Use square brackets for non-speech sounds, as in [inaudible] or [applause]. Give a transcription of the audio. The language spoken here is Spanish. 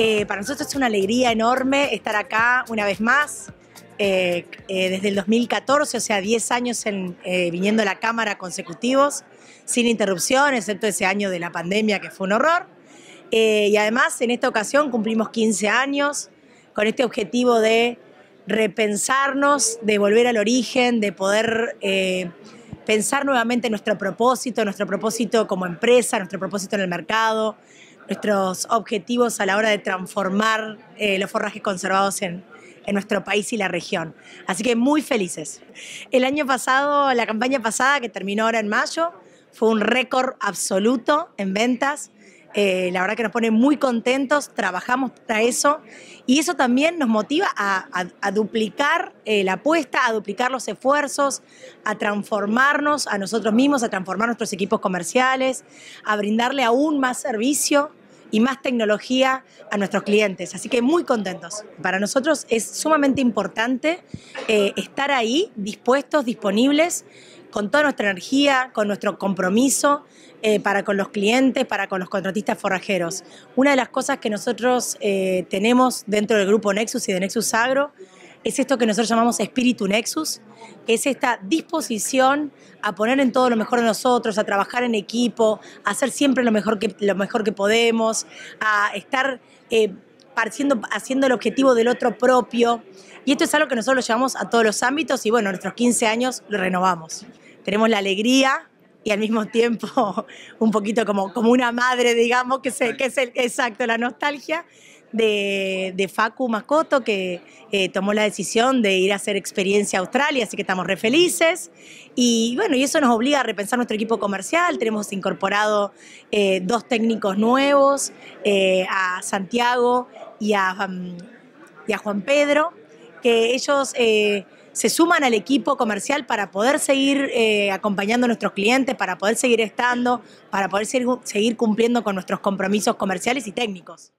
Eh, para nosotros es una alegría enorme estar acá una vez más. Eh, eh, desde el 2014, o sea, 10 años viniendo a la Cámara consecutivos, sin interrupción, excepto ese año de la pandemia que fue un horror. y además, en esta ocasión cumplimos 15 años con este objetivo de repensarnos, de volver al origen, de poder pensar nuevamente nuestro propósito, nuestro propósito como empresa, nuestro propósito en el mercado, nuestros objetivos a la hora de transformar eh, los forrajes conservados en, en nuestro país y la región. Así que muy felices. El año pasado, la campaña pasada, que terminó ahora en mayo, fue un récord absoluto en ventas. Eh, la verdad que nos pone muy contentos, trabajamos para eso y eso también nos motiva a, duplicar eh, la apuesta, a duplicar los esfuerzos, a transformarnos a nosotros mismos, a transformar nuestros equipos comerciales, a brindarle aún más servicio y más tecnología a nuestros clientes. Así que muy contentos. Para nosotros es sumamente importante eh, estar ahí, dispuestos, disponibles, con toda nuestra energía, con nuestro compromiso eh, para con los clientes, para con los contratistas forrajeros. Una de las cosas que nosotros eh, tenemos dentro del grupo Nexus y de Nexus Agro es esto que nosotros llamamos espíritu nexus, que es esta disposición a poner en todo lo mejor de nosotros, a trabajar en equipo, a hacer siempre lo mejor que, lo mejor que podemos, a estar eh, haciendo el objetivo del otro propio. Y esto es algo que nosotros lo llevamos a todos los ámbitos y bueno, nuestros 15 años lo renovamos. Tenemos la alegría, y al mismo tiempo [laughs] un poquito como, como una madre, digamos, que, es exacto, la nostalgia, de, Facu Mascoto, que eh, tomó la decisión de ir a hacer experiencia a Australia, así que estamos re felices. Y bueno, y eso nos obliga a repensar nuestro equipo comercial. Tenemos incorporado eh, dos técnicos nuevos, eh, a Santiago mm, y a, Juan Pedro, que ellos se suman al equipo comercial para poder seguir acompañando a nuestros clientes, para poder seguir estando, para poder seguir cumpliendo con nuestros compromisos comerciales y técnicos.